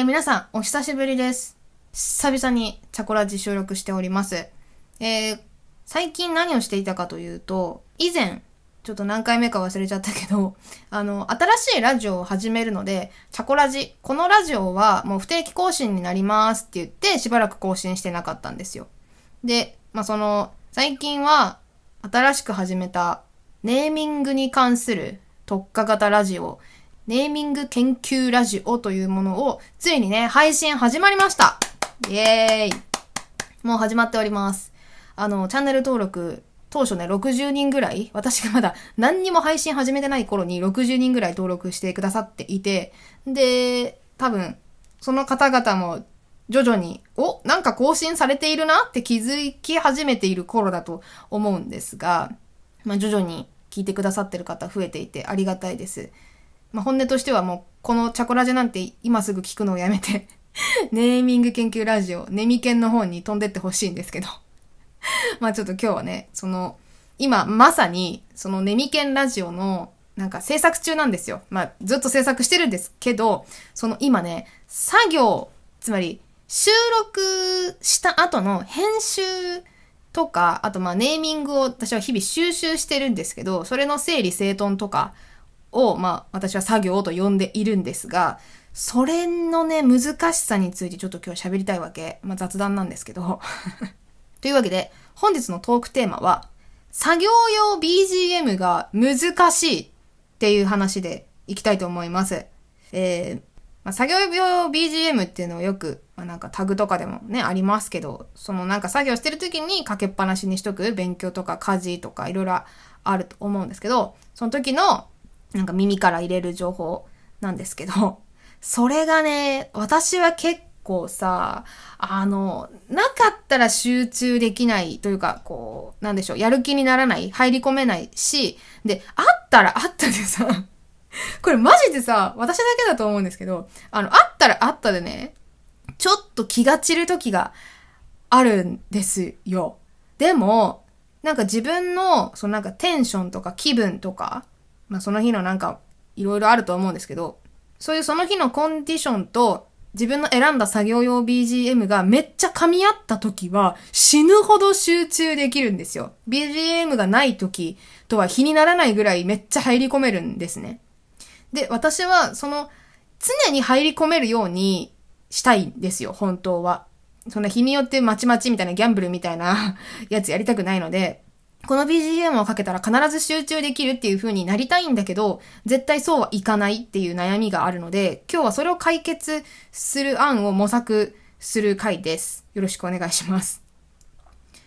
えー、皆さん、お久しぶりです。久々にチャコラジ収録しております。えー、最近何をしていたかというと、以前、ちょっと何回目か忘れちゃったけど、あの、新しいラジオを始めるので、チャコラジ、このラジオはもう不定期更新になりますって言って、しばらく更新してなかったんですよ。で、まあ、その、最近は、新しく始めた、ネーミングに関する特化型ラジオ、ネーミング研究ラジオというものを、ついにね、配信始まりましたイエーイもう始まっております。あの、チャンネル登録、当初ね、60人ぐらい、私がまだ何にも配信始めてない頃に60人ぐらい登録してくださっていて、で、多分、その方々も徐々に、お、なんか更新されているなって気づき始めている頃だと思うんですが、まあ、徐々に聞いてくださってる方増えていてありがたいです。まあ、本音としてはもう、このチャコラジなんて今すぐ聞くのをやめて ネーミング研究ラジオ、ネミケンの方に飛んでってほしいんですけど まあちょっと今日はね、その、今まさに、そのネミケンラジオの、なんか制作中なんですよ。まあずっと制作してるんですけど、その今ね、作業、つまり収録した後の編集とか、あとまあネーミングを私は日々収集してるんですけど、それの整理整頓とか、を、まあ、私は作業と呼んでいるんですが、それのね、難しさについてちょっと今日は喋りたいわけ。まあ、雑談なんですけど。というわけで、本日のトークテーマは、作業用 BGM が難しいっていう話でいきたいと思います。えー、まあ、作業用 BGM っていうのをよく、まあ、なんかタグとかでもね、ありますけど、そのなんか作業してる時にかけっぱなしにしとく、勉強とか家事とかいろいろあると思うんですけど、その時のなんか耳から入れる情報なんですけど、それがね、私は結構さ、あの、なかったら集中できないというか、こう、なんでしょう、やる気にならない、入り込めないし、で、あったらあったでさ、これマジでさ、私だけだと思うんですけど、あの、あったらあったでね、ちょっと気が散る時があるんですよ。でも、なんか自分の、そのなんかテンションとか気分とか、まあ、その日のなんか、いろいろあると思うんですけど、そういうその日のコンディションと、自分の選んだ作業用 BGM がめっちゃ噛み合った時は死ぬほど集中できるんですよ。BGM がない時とは比にならないぐらいめっちゃ入り込めるんですね。で、私はその常に入り込めるようにしたいんですよ、本当は。そんな日によってまちまちみたいなギャンブルみたいなやつやりたくないので、この BGM をかけたら必ず集中できるっていう風になりたいんだけど、絶対そうはいかないっていう悩みがあるので、今日はそれを解決する案を模索する回です。よろしくお願いします。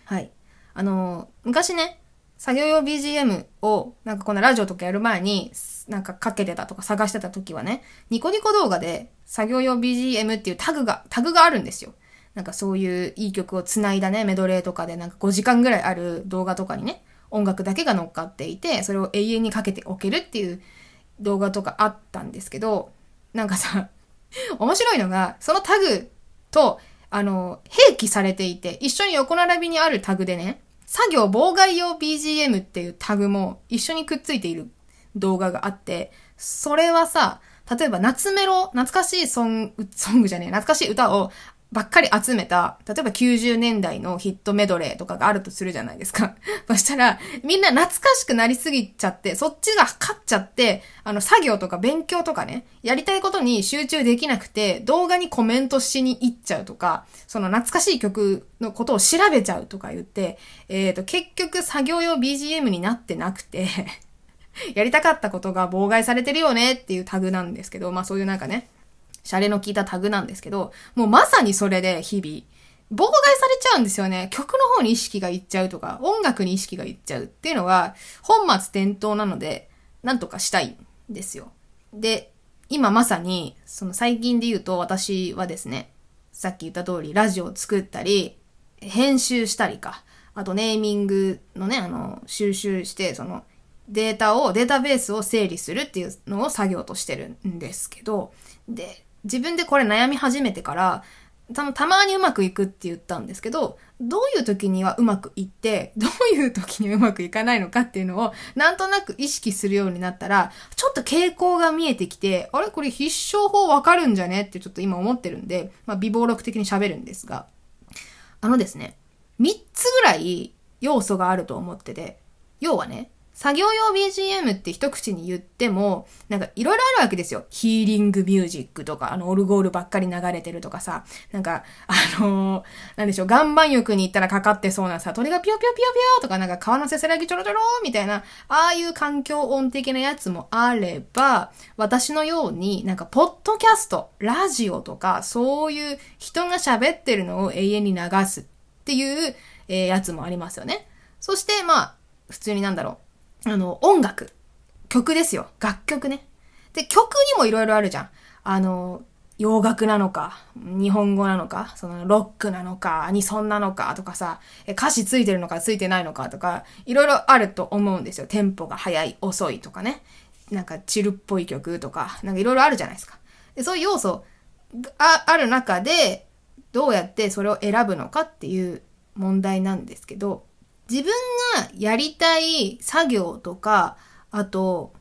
はい。あの、昔ね、作業用 BGM を、なんかこのラジオとかやる前に、なんかかけてたとか探してた時はね、ニコニコ動画で作業用 BGM っていうタグが、タグがあるんですよ。なんかそういういい曲をつないだね、メドレーとかでなんか5時間ぐらいある動画とかにね、音楽だけが乗っかっていて、それを永遠にかけておけるっていう動画とかあったんですけど、なんかさ、面白いのが、そのタグと、あの、併記されていて、一緒に横並びにあるタグでね、作業妨害用 BGM っていうタグも一緒にくっついている動画があって、それはさ、例えば夏メロ、懐かしいソング、ソングじゃねえ、懐かしい歌をばっかり集めた、例えば90年代のヒットメドレーとかがあるとするじゃないですか。そしたら、みんな懐かしくなりすぎちゃって、そっちが勝っちゃって、あの、作業とか勉強とかね、やりたいことに集中できなくて、動画にコメントしに行っちゃうとか、その懐かしい曲のことを調べちゃうとか言って、えっ、ー、と、結局作業用 BGM になってなくて やりたかったことが妨害されてるよねっていうタグなんですけど、まあそういうなんかね、シャレの効いたタグなんですけど、もうまさにそれで日々、妨害されちゃうんですよね。曲の方に意識がいっちゃうとか、音楽に意識がいっちゃうっていうのが、本末転倒なので、なんとかしたいんですよ。で、今まさに、その最近で言うと私はですね、さっき言った通りラジオを作ったり、編集したりか、あとネーミングのね、あの、収集して、そのデータを、データベースを整理するっていうのを作業としてるんですけど、で、自分でこれ悩み始めてから、たたまにうまくいくって言ったんですけど、どういう時にはうまくいって、どういう時にうまくいかないのかっていうのを、なんとなく意識するようになったら、ちょっと傾向が見えてきて、あれこれ必勝法わかるんじゃねってちょっと今思ってるんで、まあ、微暴録的に喋るんですが、あのですね、3つぐらい要素があると思ってて、要はね、作業用 BGM って一口に言っても、なんかいろいろあるわけですよ。ヒーリングミュージックとか、あの、オルゴールばっかり流れてるとかさ、なんか、あのー、なんでしょう、岩盤浴に行ったらかかってそうなさ、鳥がピヨピヨピヨピヨとか、なんか川のせせらぎちょろちょろみたいな、ああいう環境音的なやつもあれば、私のように、なんか、ポッドキャスト、ラジオとか、そういう人が喋ってるのを永遠に流すっていう、えー、やつもありますよね。そして、まあ、普通になんだろう。あの、音楽。曲ですよ。楽曲ね。で、曲にもいろいろあるじゃん。あの、洋楽なのか、日本語なのか、そのロックなのか、アニソンなのかとかさ、歌詞ついてるのかついてないのかとか、いろいろあると思うんですよ。テンポが速い、遅いとかね。なんかチルっぽい曲とか、なんかいろいろあるじゃないですか。でそういう要素がある中で、どうやってそれを選ぶのかっていう問題なんですけど、自分がやりたい作業とか、あと、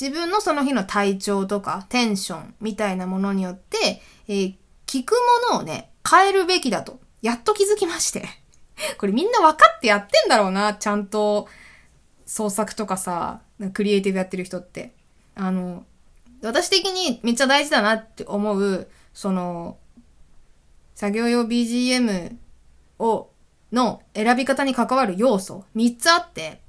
自分のその日の体調とかテンションみたいなものによって、えー、聞くものをね、変えるべきだと、やっと気づきまして。これみんな分かってやってんだろうな、ちゃんと創作とかさ、クリエイティブやってる人って。あの、私的にめっちゃ大事だなって思う、その、作業用 BGM をの選び方に関わる要素、三つあって、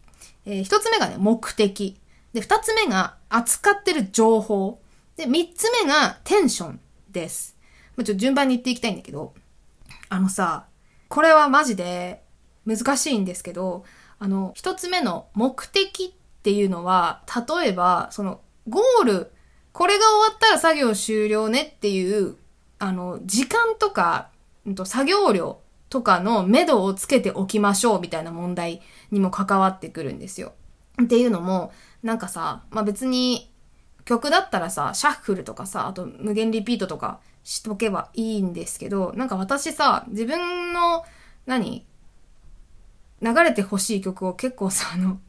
えー、つ目がね、目的。で、二つ目が扱ってる情報。で、三つ目がテンションです。まあ、ちょっと順番に言っていきたいんだけど、あのさ、これはマジで難しいんですけど、あの、一つ目の目的っていうのは、例えば、その、ゴール、これが終わったら作業終了ねっていう、あの、時間とか、うんと、作業量とかの目処をつけておきましょうみたいな問題にも関わってくるんですよ。っていうのも、なんかさ、まあ、別に曲だったらさ、シャッフルとかさ、あと無限リピートとかしとけばいいんですけど、なんか私さ、自分の、何流れてほしい曲を結構さ、あの、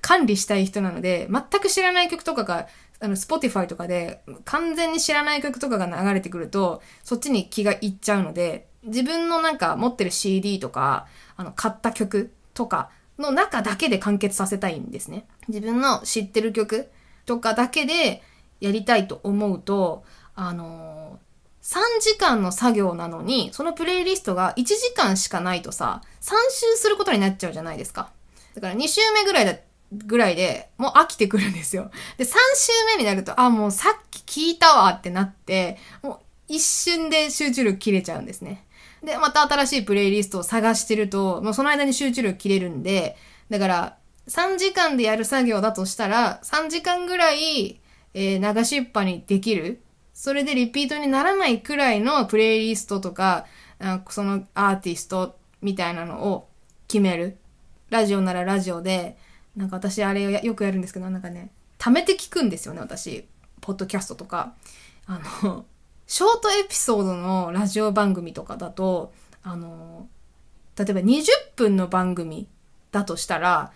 管理したい人なので、全く知らない曲とかが、あの、Spotify とかで、完全に知らない曲とかが流れてくると、そっちに気がいっちゃうので、自分のなんか持ってる CD とか、あの、買った曲とかの中だけで完結させたいんですね。自分の知ってる曲とかだけでやりたいと思うと、あのー、3時間の作業なのに、そのプレイリストが1時間しかないとさ、3周することになっちゃうじゃないですか。だから2周目ぐらいだ、ぐらいでもう飽きてくるんですよ。で、3周目になると、あ、もうさっき聞いたわってなって、もう一瞬で集中力切れちゃうんですね。で、また新しいプレイリストを探してると、もうその間に集中力切れるんで、だから、3時間でやる作業だとしたら、3時間ぐらい、えー、流しっぱにできる。それでリピートにならないくらいのプレイリストとか、かそのアーティストみたいなのを決める。ラジオならラジオで、なんか私あれよくやるんですけど、なんかね、貯めて聞くんですよね、私。ポッドキャストとか。あのショートエピソードのラジオ番組とかだと、あの、例えば20分の番組だとしたら、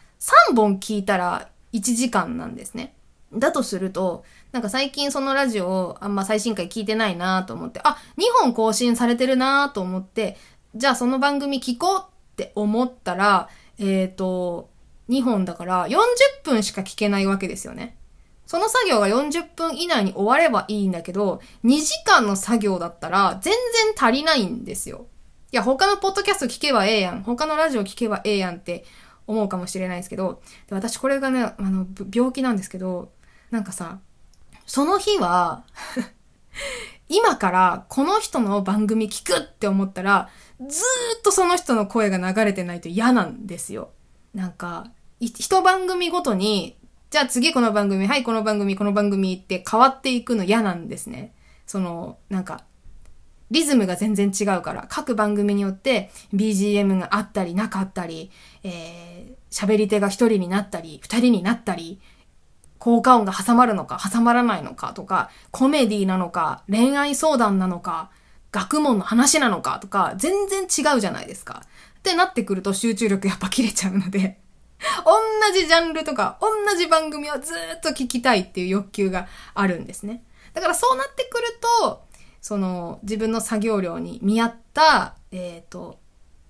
3本聞いたら1時間なんですね。だとすると、なんか最近そのラジオをあんま最新回聞いてないなと思って、あ、2本更新されてるなと思って、じゃあその番組聞こうって思ったら、えっ、ー、と、2本だから40分しか聞けないわけですよね。その作業が40分以内に終わればいいんだけど、2時間の作業だったら全然足りないんですよ。いや、他のポッドキャスト聞けばええやん。他のラジオ聞けばええやんって思うかもしれないですけど、で私これがね、あの、病気なんですけど、なんかさ、その日は 今からこの人の番組聞くって思ったら、ずーっとその人の声が流れてないと嫌なんですよ。なんか、一番組ごとにじゃあ次この番組、はい、この番組、この番組って変わっていくの嫌なんですね。その、なんか、リズムが全然違うから、各番組によって BGM があったりなかったり、えー、喋り手が一人になったり、二人になったり、効果音が挟まるのか挟まらないのかとか、コメディなのか、恋愛相談なのか、学問の話なのかとか、全然違うじゃないですか。ってなってくると集中力やっぱ切れちゃうので 同じジャンルとか、同じ番組をずっと聞きたいっていう欲求があるんですね。だからそうなってくると、その自分の作業量に見合った、えっ、ー、と、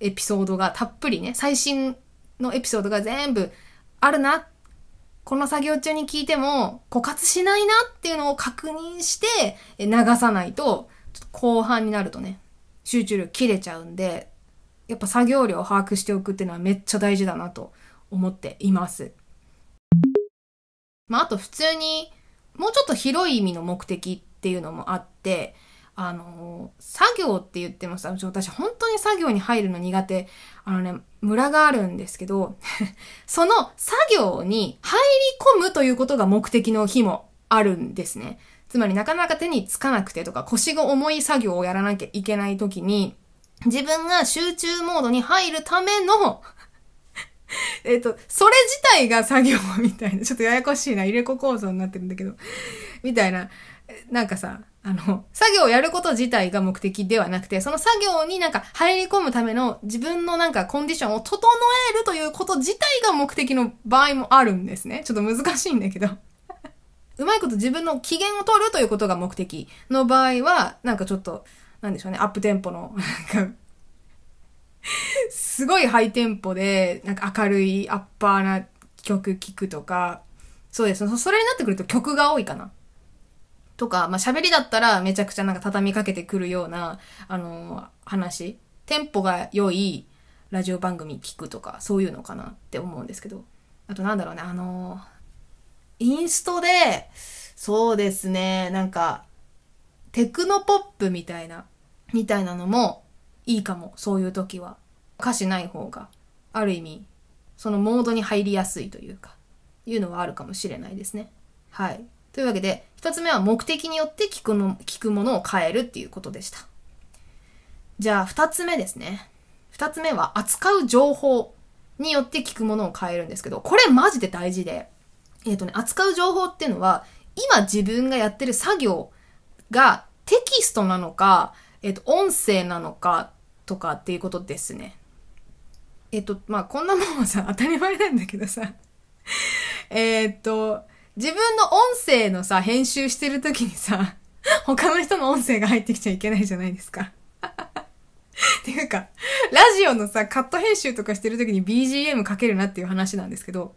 エピソードがたっぷりね、最新のエピソードが全部あるな、この作業中に聞いても枯渇しないなっていうのを確認して流さないと、ちょっと後半になるとね、集中力切れちゃうんで、やっぱ作業量を把握しておくっていうのはめっちゃ大事だなと思っています。まあ、あと普通にもうちょっと広い意味の目的っていうのもあって、あの、作業って言ってもさ、私本当に作業に入るの苦手。あのね、ムラがあるんですけど、その作業に入り込むということが目的の日もあるんですね。つまりなかなか手につかなくてとか腰が重い作業をやらなきゃいけない時に、自分が集中モードに入るための えっと、それ自体が作業みたいな、ちょっとややこしいな、入れ子構造になってるんだけど、みたいな、なんかさ、あの、作業をやること自体が目的ではなくて、その作業になんか入り込むための自分のなんかコンディションを整えるということ自体が目的の場合もあるんですね。ちょっと難しいんだけど。うまいこと自分の機嫌を取るということが目的の場合は、なんかちょっと、なんでしょうね、アップテンポの、なんか、すごいハイテンポで、なんか明るいアッパーな曲聴くとか、そうです。それになってくると曲が多いかな。とか、まあ、喋りだったらめちゃくちゃなんか畳みかけてくるような、あのー、話。テンポが良いラジオ番組聴くとか、そういうのかなって思うんですけど。あとなんだろうね、あのー、インストで、そうですね、なんか、テクノポップみたいな、みたいなのも、いいかも、そういう時は。歌詞ない方が、ある意味、そのモードに入りやすいというか、いうのはあるかもしれないですね。はい。というわけで、一つ目は目的によって聞くの、聞くものを変えるっていうことでした。じゃあ、二つ目ですね。二つ目は扱う情報によって聞くものを変えるんですけど、これマジで大事で、えっ、ー、とね、扱う情報っていうのは、今自分がやってる作業がテキストなのか、えっ、と、音声なのか、とかっていうことですね。えっと、まあ、こんなもんはさ、当たり前なんだけどさ えっと、自分の音声のさ、編集してるときにさ、他の人の音声が入ってきちゃいけないじゃないですかっていうか、ラジオのさ、カット編集とかしてるときに BGM かけるなっていう話なんですけど、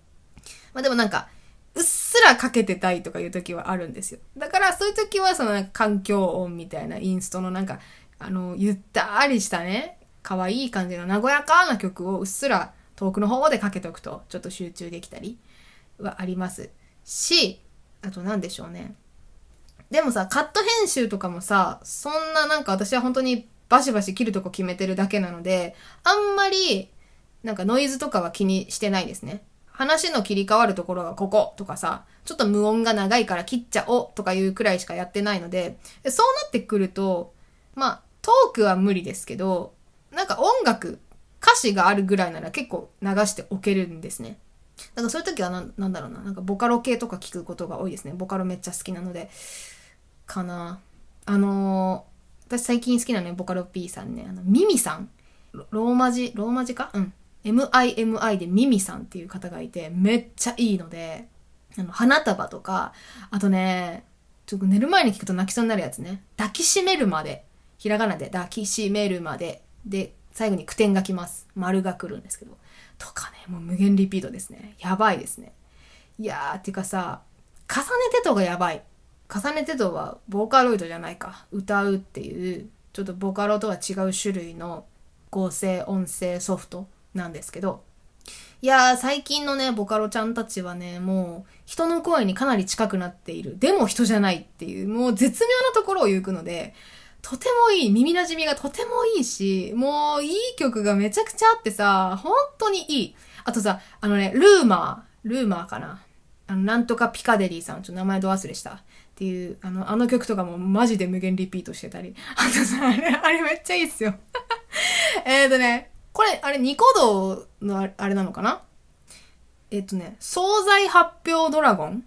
まあでもなんか、うっすらかけてたいとかいう時はあるんですよ。だからそういう時はその環境音みたいなインストのなんかあの、ゆったりしたね、可愛いい感じの和やかな曲をうっすら遠くの方でかけておくと、ちょっと集中できたりはありますし、あと何でしょうね。でもさ、カット編集とかもさ、そんななんか私は本当にバシバシ切るとこ決めてるだけなので、あんまり、なんかノイズとかは気にしてないですね。話の切り替わるところはこことかさ、ちょっと無音が長いから切っちゃおとかいうくらいしかやってないので、そうなってくると、まあ、トークは無理ですけど、なんか音楽、歌詞があるぐらいなら結構流しておけるんですね。だからそういう時はな、なんだろうな、なんかボカロ系とか聞くことが多いですね。ボカロめっちゃ好きなので、かな。あのー、私最近好きなね、ボカロ P さんね、あの、ミミさん。ローマ字、ローマ字かうん。MIMI でミミさんっていう方がいて、めっちゃいいので、あの、花束とか、あとね、ちょっと寝る前に聞くと泣きそうになるやつね。抱きしめるまでひらがなで抱きしめるまで、で、最後に句点が来ます。丸が来るんですけど。とかね、もう無限リピートですね。やばいですね。いやー、てかさ、重ねてとがやばい。重ねてとはボーカロイドじゃないか。歌うっていう、ちょっとボカロとは違う種類の合成音声ソフトなんですけど、いやー、最近のね、ボカロちゃんたちはね、もう、人の声にかなり近くなっている。でも人じゃないっていう、もう絶妙なところを行くので、とてもいい、耳馴染みがとてもいいし、もういい曲がめちゃくちゃあってさ、本当にいい。あとさ、あのね、ルーマー、ルーマーかな。あの、なんとかピカデリーさん、ちょっと名前ど忘れした。っていう、あの、あの曲とかもマジで無限リピートしてたり。あとさ、あれ、あれめっちゃいいっすよ。えっとね、これ、あれ、ニコ動のあれなのかなえっ、ー、とね、惣菜発表ドラゴン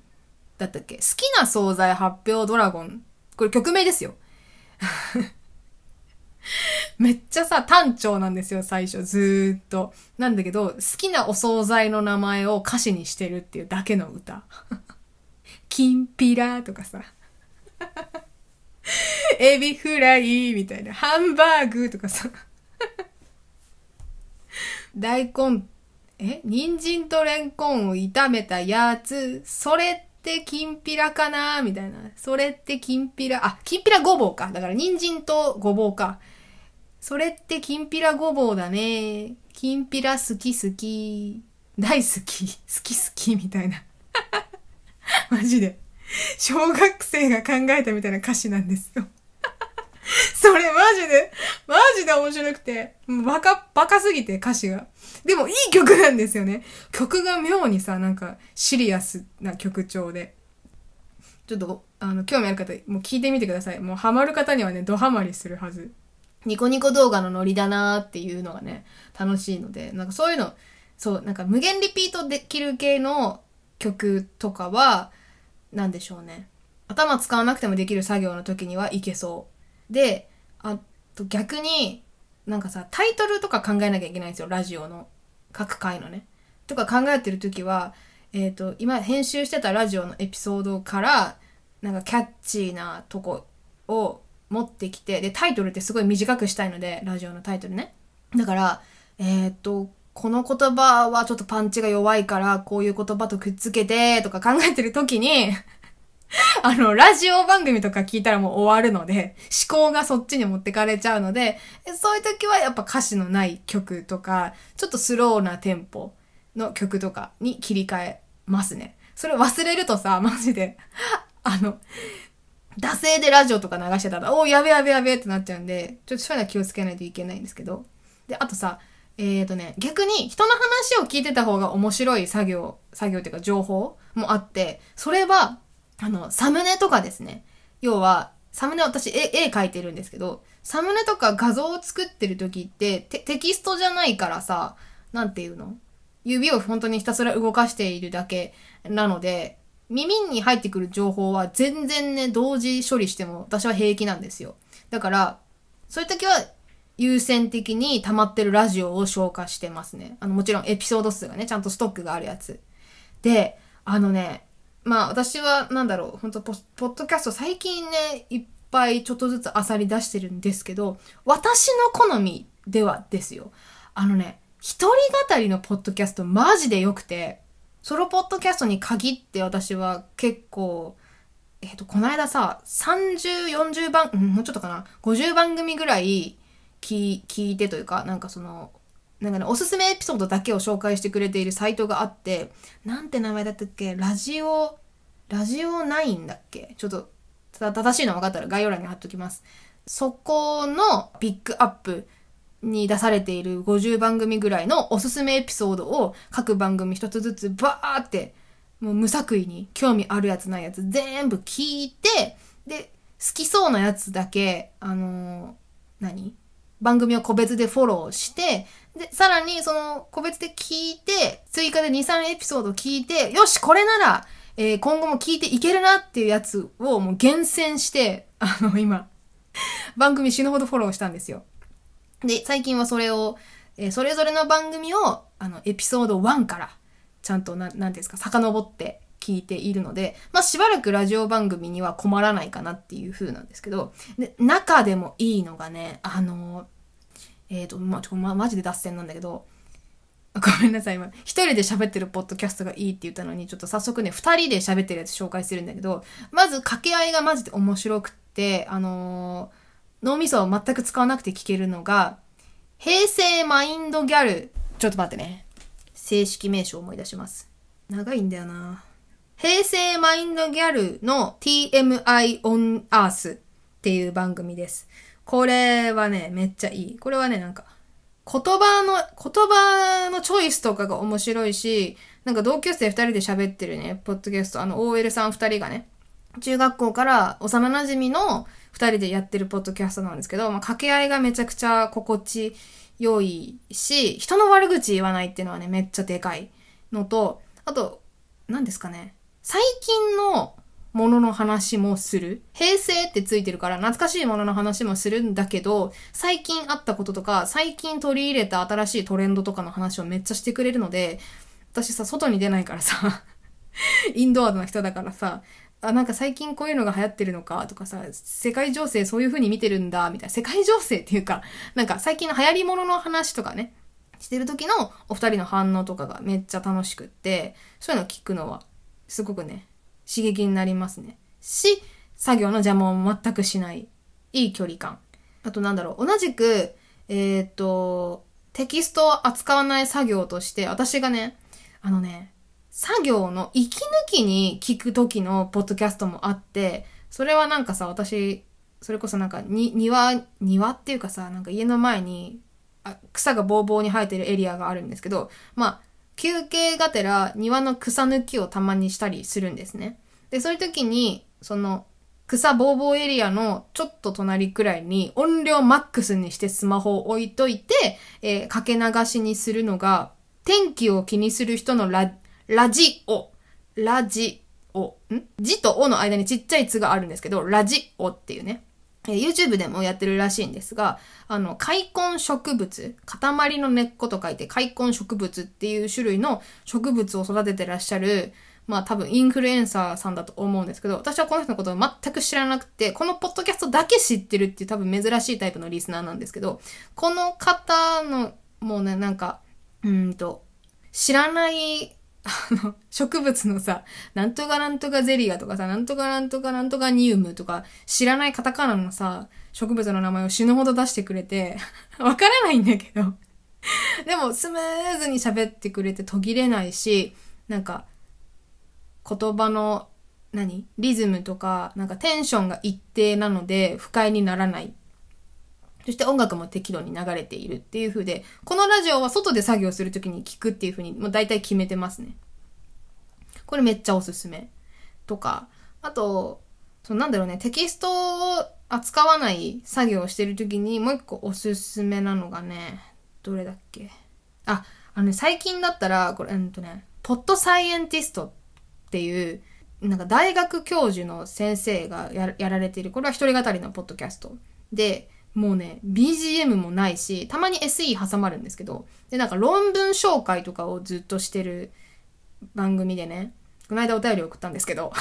だったっけ好きな惣菜発表ドラゴン。これ曲名ですよ。めっちゃさ、単調なんですよ、最初、ずーっと。なんだけど、好きなお惣菜の名前を歌詞にしてるっていうだけの歌。きんぴらとかさ。エビフライみたいな。ハンバーグとかさ。大根、え人参とレンコンを炒めたやつ、それってきんぴらかなみたいな。それってきんぴら、あ、きんぴらごぼうか。だから人参とごぼうか。それってきんぴらごぼうだね。きんぴら好き好き。大好き。好き好きみたいな。マジで。小学生が考えたみたいな歌詞なんですよ それマジで、マジで面白くて、バカ、バカすぎて歌詞が。でもいい曲なんですよね。曲が妙にさ、なんかシリアスな曲調で。ちょっと、あの、興味ある方、もう聞いてみてください。もうハマる方にはね、ドハマりするはず。ニコニコ動画のノリだなーっていうのがね、楽しいので、なんかそういうの、そう、なんか無限リピートできる系の曲とかは、なんでしょうね。頭使わなくてもできる作業の時にはいけそう。で、あと逆に、なんかさ、タイトルとか考えなきゃいけないんですよ、ラジオの。各回のね。とか考えてる時は、えっ、ー、と、今編集してたラジオのエピソードから、なんかキャッチーなとこを持ってきて、で、タイトルってすごい短くしたいので、ラジオのタイトルね。だから、えっ、ー、と、この言葉はちょっとパンチが弱いから、こういう言葉とくっつけて、とか考えてる時に あの、ラジオ番組とか聞いたらもう終わるので、思考がそっちに持ってかれちゃうので、そういう時はやっぱ歌詞のない曲とか、ちょっとスローなテンポの曲とかに切り替えますね。それ忘れるとさ、マジで、あの、惰性でラジオとか流してたら、おー、やべやべやべってなっちゃうんで、ちょっとそういうのは気をつけないといけないんですけど。で、あとさ、えーとね、逆に人の話を聞いてた方が面白い作業、作業っていうか情報もあって、それはあの、サムネとかですね。要は、サムネ私絵、絵描いてるんですけど、サムネとか画像を作ってる時ってテ、テキストじゃないからさ、なんていうの指を本当にひたすら動かしているだけなので、耳に入ってくる情報は全然ね、同時処理しても私は平気なんですよ。だから、そういう時は優先的に溜まってるラジオを消化してますね。あの、もちろんエピソード数がね、ちゃんとストックがあるやつ。で、あのね、まあ私はなんだろう本当ポポッドキャスト最近ねいっぱいちょっとずつあさり出してるんですけど私の好みではですよあのね一人語りのポッドキャストマジで良くてソロポッドキャストに限って私は結構えっ、ー、とこの間さ3040番、もうちょっとかな50番組ぐらい聞聞いてというかなんかそのなんかね、おすすめエピソードだけを紹介してくれているサイトがあって、なんて名前だったっけラジオ、ラジオないんだっけちょっと、正しいの分かったら概要欄に貼っときます。そこのピックアップに出されている50番組ぐらいのおすすめエピソードを各番組一つずつバーってもう無作為に興味あるやつないやつ全部聞いてで好きそうなやつだけあのー、何番組を個別でフォローしてで、さらにその個別で聞いて、追加で2、3エピソード聞いて、よし、これなら、えー、今後も聞いていけるなっていうやつをもう厳選して、あの、今、番組死ぬほどフォローしたんですよ。で、最近はそれを、えー、それぞれの番組を、あの、エピソード1から、ちゃんとな、なんですか、遡って聞いているので、まあ、しばらくラジオ番組には困らないかなっていう風なんですけど、で、中でもいいのがね、あのーえっ、ー、と、ま、ちょ、ま、マジで脱線なんだけど、ごめんなさい、今、一人で喋ってるポッドキャストがいいって言ったのに、ちょっと早速ね、二人で喋ってるやつ紹介するんだけど、まず掛け合いがマジで面白くて、あのー、脳みそを全く使わなくて聞けるのが、平成マインドギャル。ちょっと待ってね。正式名称を思い出します。長いんだよな平成マインドギャルの TMI on Earth っていう番組です。これはね、めっちゃいい。これはね、なんか、言葉の、言葉のチョイスとかが面白いし、なんか同級生二人で喋ってるね、ポッドキャスト、あの、OL さん二人がね、中学校から幼馴染の二人でやってるポッドキャストなんですけど、まあ、掛け合いがめちゃくちゃ心地良いし、人の悪口言わないっていうのはね、めっちゃでかいのと、あと、何ですかね、最近のものの話もする。平成ってついてるから懐かしいものの話もするんだけど、最近あったこととか、最近取り入れた新しいトレンドとかの話をめっちゃしてくれるので、私さ、外に出ないからさ、インドアの人だからさ、あ、なんか最近こういうのが流行ってるのかとかさ、世界情勢そういう風に見てるんだ、みたいな。世界情勢っていうか、なんか最近の流行り物の話とかね、してる時のお二人の反応とかがめっちゃ楽しくって、そういうの聞くのは、すごくね、刺激になりますね。し、作業の邪魔を全くしない。いい距離感。あとなんだろう。同じく、えー、っと、テキストを扱わない作業として、私がね、あのね、作業の息抜きに聞く時のポッドキャストもあって、それはなんかさ、私、それこそなんかに、庭、庭っていうかさ、なんか家の前に、あ草がぼうぼうに生えてるエリアがあるんですけど、まあ、休憩がてら庭の草抜きをたまにしたりするんですね。で、そういう時に、その、草ぼうぼうエリアのちょっと隣くらいに音量マックスにしてスマホを置いといて、えー、かけ流しにするのが、天気を気にする人のラ、ラジオ、ラジオ、ん字とおの間にちっちゃい「図があるんですけど、ラジオっていうね。え YouTube でもやってるらしいんですが、あの、開根植物、塊の根っこと書いて開根植物っていう種類の植物を育ててらっしゃる、まあ多分インフルエンサーさんだと思うんですけど、私はこの人のことを全く知らなくて、このポッドキャストだけ知ってるっていう多分珍しいタイプのリスナーなんですけど、この方の、もうね、なんか、うんと、知らないあの、植物のさ、なんとかなんとかゼリアとかさ、なんとかなんとかなんとかニウムとか、知らないカタカナのさ、植物の名前を死ぬほど出してくれて、わからないんだけどでも、スムーズに喋ってくれて途切れないし、なんか、言葉の、何リズムとか、なんかテンションが一定なので、不快にならないそして音楽も適度に流れているっていう風で、このラジオは外で作業する時に聞くっていう風に、もう大体決めてますね。これめっちゃおすすめ。とか、あと、そのなんだろうね、テキストを扱わない作業をしてる時にもう一個おすすめなのがね、どれだっけ。あ、あのね、最近だったら、これ、うんとね、ポットサイエンティストっていう、なんか大学教授の先生がやられている、これは一人語りのポッドキャスト。で、もうね、BGM もないし、たまに SE 挟まるんですけど、で、なんか論文紹介とかをずっとしてる番組でね、この間お便り送ったんですけど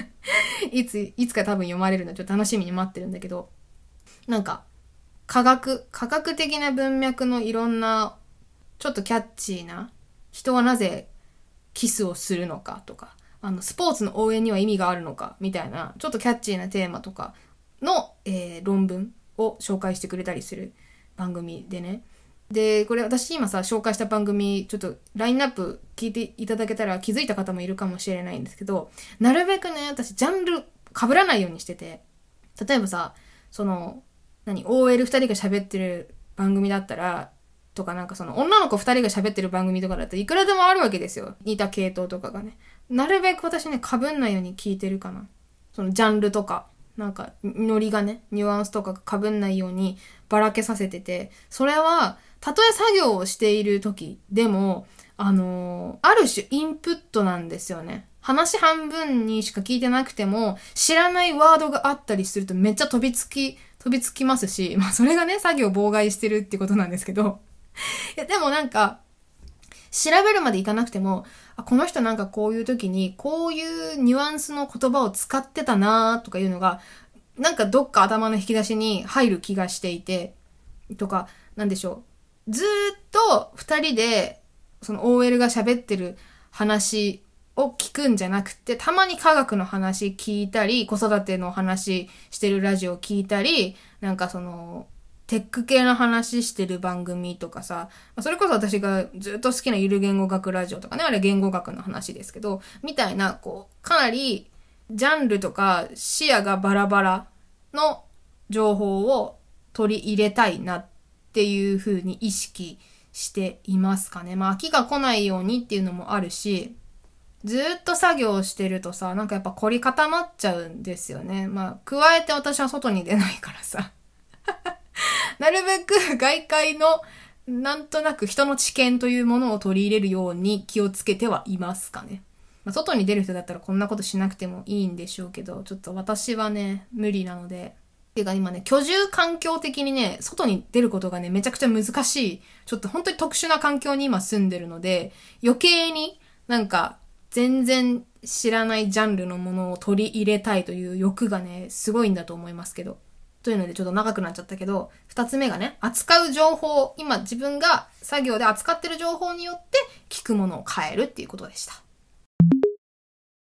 いつ、いつか多分読まれるのちょっと楽しみに待ってるんだけど、なんか、科学、科学的な文脈のいろんな、ちょっとキャッチーな、人はなぜキスをするのかとか、あの、スポーツの応援には意味があるのか、みたいな、ちょっとキャッチーなテーマとかの、えー、論文を紹介してくれたりする番組でねでこれ私今さ紹介した番組ちょっとラインナップ聞いていただけたら気づいた方もいるかもしれないんですけどなるべくね私ジャンル被らないようにしてて例えばさその何 OL2 人が喋ってる番組だったらとかなんかその女の子2人が喋ってる番組とかだといくらでもあるわけですよ似た系統とかがねなるべく私ね被んないように聞いてるかなそのジャンルとかなんかノリがねニュアンスとかかぶんないようにばらけさせててそれはたとえ作業をしている時でもあのー、ある種インプットなんですよね話半分にしか聞いてなくても知らないワードがあったりするとめっちゃ飛びつき飛びつきますし、まあ、それがね作業妨害してるってことなんですけどいやでもなんか調べるまでいかなくても、あこの人なんかこういう時に、こういうニュアンスの言葉を使ってたなーとかいうのが、なんかどっか頭の引き出しに入る気がしていて、とか、なんでしょう。ずっと二人で、その OL が喋ってる話を聞くんじゃなくて、たまに科学の話聞いたり、子育ての話してるラジオ聞いたり、なんかその、テック系の話してる番組とかさ、それこそ私がずっと好きなゆる言語学ラジオとかね、あれ言語学の話ですけど、みたいな、こう、かなりジャンルとか視野がバラバラの情報を取り入れたいなっていうふうに意識していますかね。まあ、秋が来ないようにっていうのもあるし、ずっと作業してるとさ、なんかやっぱ凝り固まっちゃうんですよね。まあ、加えて私は外に出ないからさ。なるべく外界のなんとなく人の知見というものを取り入れるように気をつけてはいますかね。まあ、外に出る人だったらこんなことしなくてもいいんでしょうけど、ちょっと私はね、無理なので。ていうか今ね、居住環境的にね、外に出ることがね、めちゃくちゃ難しい。ちょっと本当に特殊な環境に今住んでるので、余計になんか全然知らないジャンルのものを取り入れたいという欲がね、すごいんだと思いますけど。というのでちょっと長くなっちゃったけど、二つ目がね、扱う情報、今自分が作業で扱ってる情報によって聞くものを変えるっていうことでした。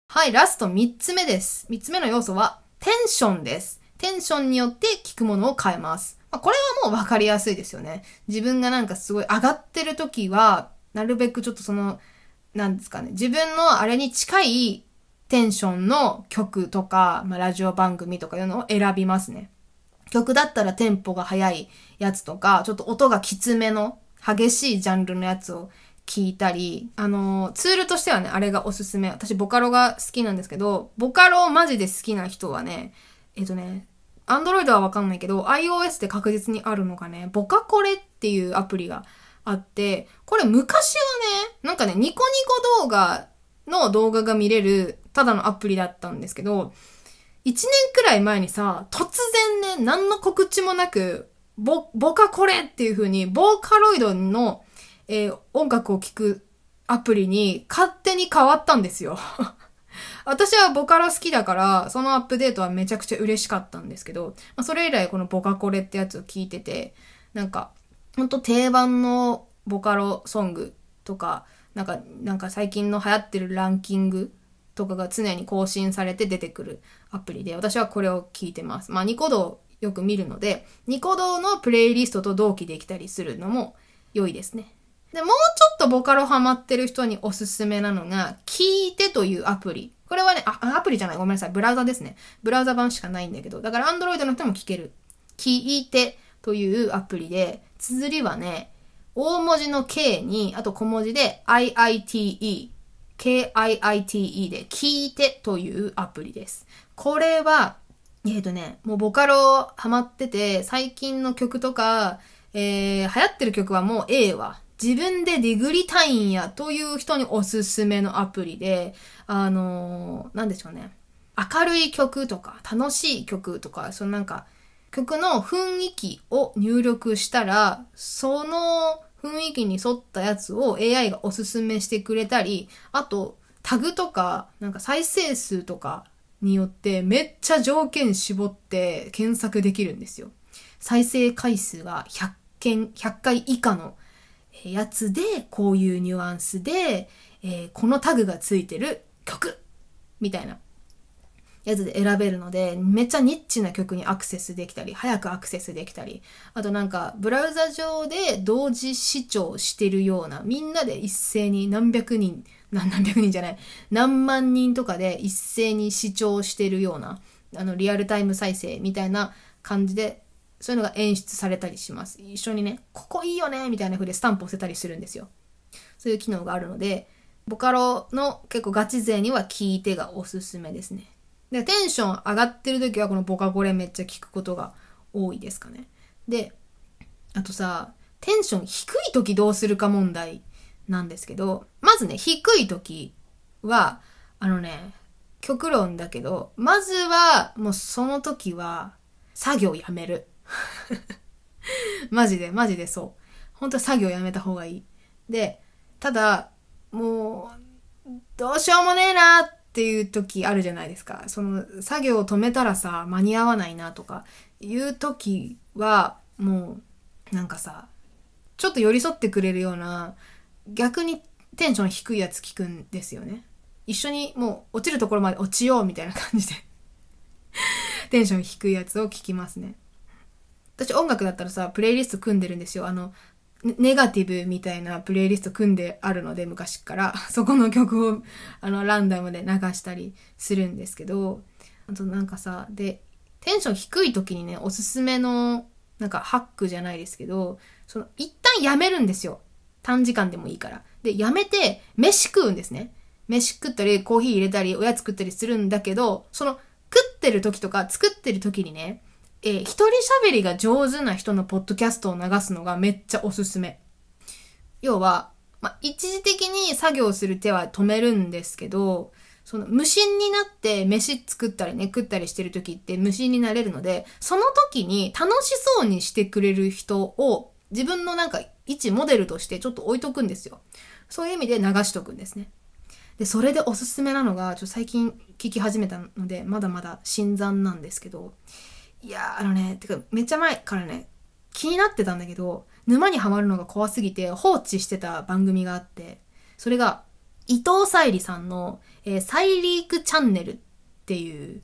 はい、ラスト三つ目です。三つ目の要素はテンションです。テンションによって聞くものを変えます。まあ、これはもう分かりやすいですよね。自分がなんかすごい上がってる時は、なるべくちょっとその、なんですかね、自分のあれに近いテンションの曲とか、まあ、ラジオ番組とかいうのを選びますね。曲だったらテンポが速いやつとか、ちょっと音がきつめの激しいジャンルのやつを聞いたり、あの、ツールとしてはね、あれがおすすめ。私、ボカロが好きなんですけど、ボカロマジで好きな人はね、えっとね、アンドロイドはわかんないけど、iOS で確実にあるのがね、ボカコレっていうアプリがあって、これ昔はね、なんかね、ニコニコ動画の動画が見れる、ただのアプリだったんですけど、一年くらい前にさ、突然ね、何の告知もなく、ボ、ボカコレっていう風に、ボーカロイドの、えー、音楽を聴くアプリに勝手に変わったんですよ。私はボカロ好きだから、そのアップデートはめちゃくちゃ嬉しかったんですけど、まあ、それ以来このボカコレってやつを聴いてて、なんか、ほんと定番のボカロソングとか、なんか、なんか最近の流行ってるランキングとかが常に更新されて出てくる。アプリで、私はこれを聞いてます。まあ、ニコ動よく見るので、ニコ動のプレイリストと同期できたりするのも良いですね。で、もうちょっとボカロハマってる人におすすめなのが、聞いてというアプリ。これはね、あ、アプリじゃない、ごめんなさい。ブラウザですね。ブラウザ版しかないんだけど、だからアンドロイドの人も聞ける。聞いてというアプリで、綴りはね、大文字の K に、あと小文字で IITE、KIITE で聞いてというアプリです。これは、えっ、ー、とね、もうボカロハマってて、最近の曲とか、えー、流行ってる曲はもう A は、自分でディグリたいんやという人におすすめのアプリで、あのー、なんでしょうね。明るい曲とか、楽しい曲とか、そのなんか、曲の雰囲気を入力したら、その雰囲気に沿ったやつを AI がおすすめしてくれたり、あと、タグとか、なんか再生数とか、によってめっちゃ条件絞って検索できるんですよ。再生回数が100件、100回以下のやつで、こういうニュアンスで、えー、このタグがついてる曲みたいなやつで選べるので、めっちゃニッチな曲にアクセスできたり、早くアクセスできたり、あとなんか、ブラウザ上で同時視聴してるような、みんなで一斉に何百人、何 百人じゃない何万人とかで一斉に視聴してるようなあのリアルタイム再生みたいな感じでそういうのが演出されたりします一緒にねここいいよねみたいな風でスタンプ押せたりするんですよそういう機能があるのでボカロの結構ガチ勢には聞いてがおすすめですねでテンション上がってる時はこのボカゴレめっちゃ聞くことが多いですかねであとさテンション低い時どうするか問題なんですけど、まずね、低い時は、あのね、極論だけど、まずは、もうその時は、作業やめる。マジで、マジでそう。本当は作業やめた方がいい。で、ただ、もう、どうしようもねえなっていう時あるじゃないですか。その、作業を止めたらさ、間に合わないなとか、いう時は、もう、なんかさ、ちょっと寄り添ってくれるような逆にテンション低いやつ聞くんですよね。一緒にもう落ちるところまで落ちようみたいな感じで テンション低いやつを聞きますね。私音楽だったらさ、プレイリスト組んでるんですよ。あの、ネガティブみたいなプレイリスト組んであるので、昔から。そこの曲を、あの、ランダムで流したりするんですけど、あとなんかさ、で、テンション低い時にね、おすすめの、なんかハックじゃないですけど、その、一旦やめるんですよ。短時間でもいいから。で、やめて、飯食うんですね。飯食ったり、コーヒー入れたり、おやつ食ったりするんだけど、その、食ってる時とか、作ってる時にね、えー、一人喋りが上手な人のポッドキャストを流すのがめっちゃおすすめ。要は、まあ、一時的に作業する手は止めるんですけど、その無心になって飯作ったりね、食ったりしてる時って無心になれるので、その時に楽しそうにしてくれる人を自分のなんか一モデルとしてちょっと置いとくんですよ。そういう意味で流しとくんですね。で、それでおすすめなのが、ちょっと最近聞き始めたので、まだまだ新参なんですけど、いやあのね、てかめっちゃ前からね、気になってたんだけど、沼にはまるのが怖すぎて放置してた番組があって、それが、伊藤沙莉さんの、えー、サイリークチャンネルっていう、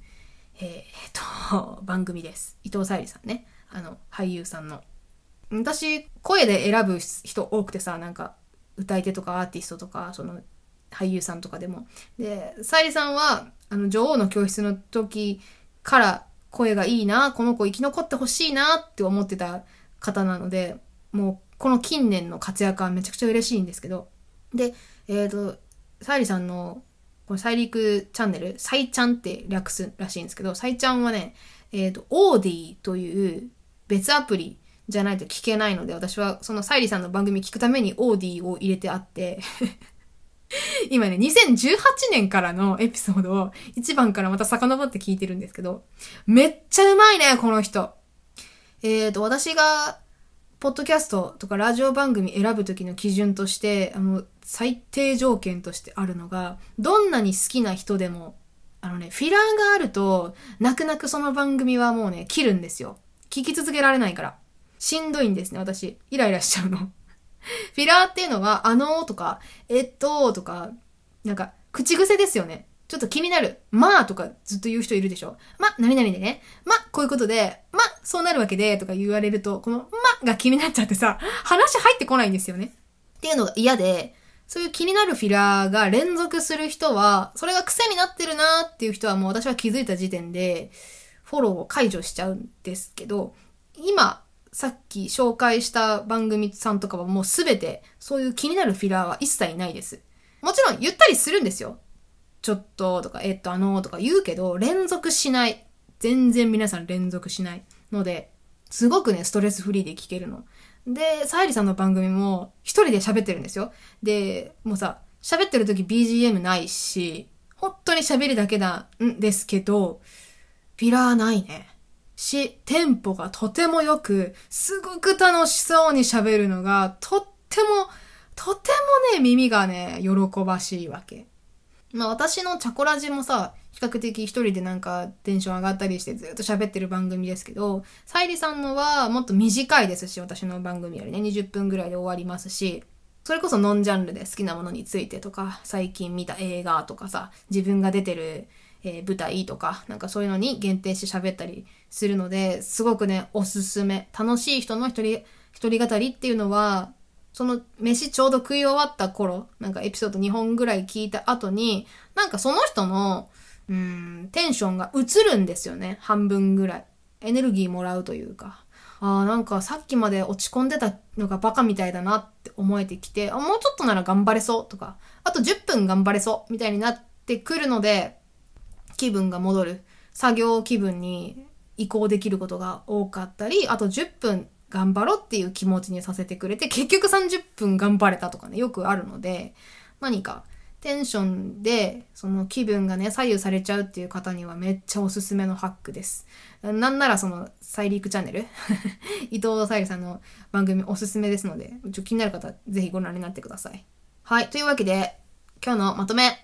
ええー、っと、番組です。伊藤沙莉さんね。あの、俳優さんの。私、声で選ぶ人多くてさ、なんか、歌い手とかアーティストとか、その、俳優さんとかでも。で、沙莉さんは、あの、女王の教室の時から声がいいな、この子生き残ってほしいなって思ってた方なので、もう、この近年の活躍はめちゃくちゃ嬉しいんですけど。で、えっ、ー、と、沙莉さんの、このサイリクチャンネル、サイちゃんって略すらしいんですけど、サイちゃんはね、えっ、ー、と、オーディという別アプリじゃないと聞けないので、私はそのサイリーさんの番組聞くためにオーディを入れてあって 今ね、2018年からのエピソードを1番からまた遡って聞いてるんですけど、めっちゃうまいね、この人。えっ、ー、と、私が、ポッドキャストとかラジオ番組選ぶ時の基準として、あの、最低条件としてあるのが、どんなに好きな人でも、あのね、フィラーがあると、泣く泣くその番組はもうね、切るんですよ。聞き続けられないから。しんどいんですね、私。イライラしちゃうの。フィラーっていうのは、あのーとか、えっとーとか、なんか、口癖ですよね。ちょっと気になる。まあとかずっと言う人いるでしょ。ま、何々でね。ま、こういうことで、ま、そうなるわけで、とか言われると、このまが気になっちゃってさ、話入ってこないんですよね。っていうのが嫌で、そういう気になるフィラーが連続する人は、それが癖になってるなっていう人はもう私は気づいた時点で、フォローを解除しちゃうんですけど、今、さっき紹介した番組さんとかはもうすべて、そういう気になるフィラーは一切ないです。もちろん、言ったりするんですよ。ちょっととか、えっと、あのー、とか言うけど、連続しない。全然皆さん連続しない。ので、すごくね、ストレスフリーで聞けるの。で、さゆりさんの番組も、一人で喋ってるんですよ。で、もうさ、喋ってる時 BGM ないし、本当に喋るだけなんですけど、フィラーないね。し、テンポがとてもよく、すごく楽しそうに喋るのが、とっても、とてもね、耳がね、喜ばしいわけ。まあ私のチャコラジもさ、比較的一人でなんかテンション上がったりしてずっと喋ってる番組ですけど、さゆりさんのはもっと短いですし、私の番組よりね、20分ぐらいで終わりますし、それこそノンジャンルで好きなものについてとか、最近見た映画とかさ、自分が出てるえー、舞台とか、なんかそういうのに限定して喋ったりするので、すごくね、おすすめ。楽しい人の一人、一人語りっていうのは、その飯ちょうど食い終わった頃、なんかエピソード2本ぐらい聞いた後に、なんかその人の、うん、テンションが映るんですよね。半分ぐらい。エネルギーもらうというか。ああ、なんかさっきまで落ち込んでたのがバカみたいだなって思えてきて、あ、もうちょっとなら頑張れそうとか、あと10分頑張れそうみたいになってくるので、気分が戻る作業気分に移行できることが多かったりあと10分頑張ろうっていう気持ちにさせてくれて結局30分頑張れたとかねよくあるので何かテンションでその気分がね左右されちゃうっていう方にはめっちゃおすすめのハックです。なんならそのサイリークチャンネル 伊藤沙莉さんの番組おすすめですのでちょ気になる方ぜひご覧になってください。はいというわけで今日のまとめ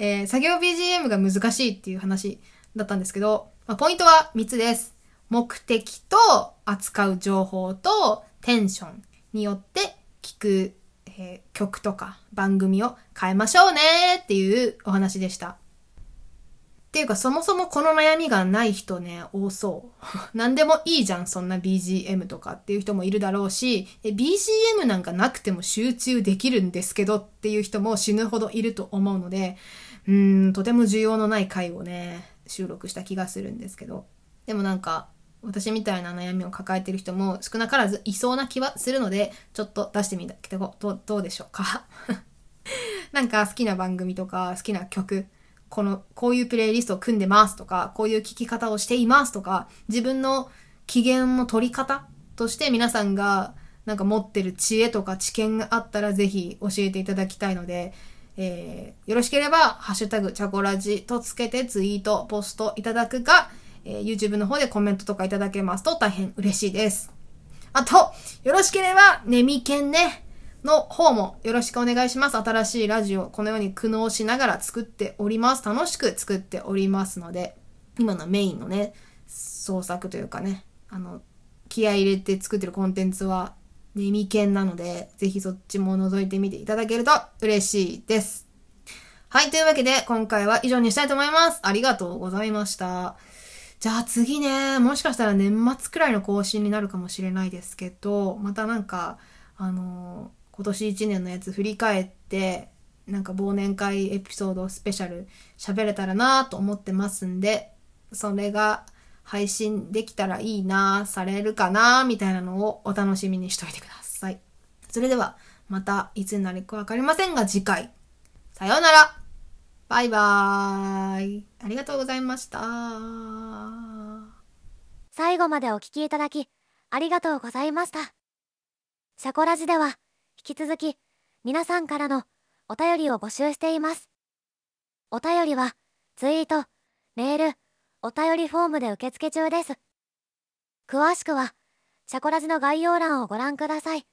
えー、作業 BGM が難しいっていう話だったんですけど、まあ、ポイントは3つです。目的と扱う情報とテンションによって聞く、えー、曲とか番組を変えましょうねっていうお話でした。っていうかそもそもこの悩みがない人ね、多そう。何でもいいじゃん、そんな BGM とかっていう人もいるだろうし、BGM なんかなくても集中できるんですけどっていう人も死ぬほどいると思うので、うん、とても需要のない回をね、収録した気がするんですけど。でもなんか、私みたいな悩みを抱えてる人も少なからずいそうな気はするので、ちょっと出してみたけど、どどうでしょうか なんか好きな番組とか、好きな曲、この、こういうプレイリストを組んでますとか、こういう聴き方をしていますとか、自分の機嫌の取り方として皆さんがなんか持ってる知恵とか知見があったらぜひ教えていただきたいので、えー、よろしければ、ハッシュタグ、チャコラジとつけてツイート、ポストいただくか、えー、YouTube の方でコメントとかいただけますと大変嬉しいです。あと、よろしければ、ネミけんね、の方もよろしくお願いします。新しいラジオ、このように苦悩しながら作っております。楽しく作っておりますので、今のメインのね、創作というかね、あの、気合入れて作ってるコンテンツは耳犬なので、ぜひそっちも覗いてみていただけると嬉しいです。はい、というわけで今回は以上にしたいと思います。ありがとうございました。じゃあ次ね、もしかしたら年末くらいの更新になるかもしれないですけど、またなんか、あのー、今年1年のやつ振り返って、なんか忘年会エピソードスペシャル喋れたらなと思ってますんで、それが配信できたらいいな、されるかな、みたいなのをお楽しみにしといてください。それでは、またいつになるかわかりませんが、次回。さようならバイバーイありがとうございました最後までお聴きいただき、ありがとうございました。シャコラジでは、引き続き、皆さんからのお便りを募集しています。お便りは、ツイート、メール、お便りフォームで受付中です。詳しくは、チャコラジの概要欄をご覧ください。